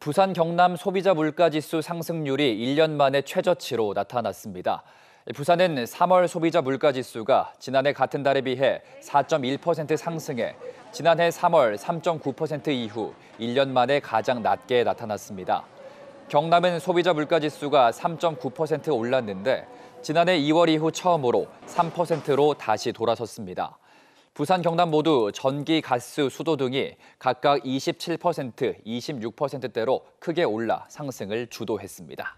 부산 경남 소비자 물가지수 상승률이 1년 만에 최저치로 나타났습니다. 부산은 3월 소비자 물가지수가 지난해 같은 달에 비해 4.1% 상승해 지난해 3월 3.9% 이후 1년 만에 가장 낮게 나타났습니다. 경남은 소비자 물가지수가 3.9% 올랐는데 지난해 2월 이후 처음으로 3%로 다시 돌아섰습니다. 부산, 경남 모두 전기, 가스, 수도 등이 각각 27%, 26%대로 크게 올라 상승을 주도했습니다.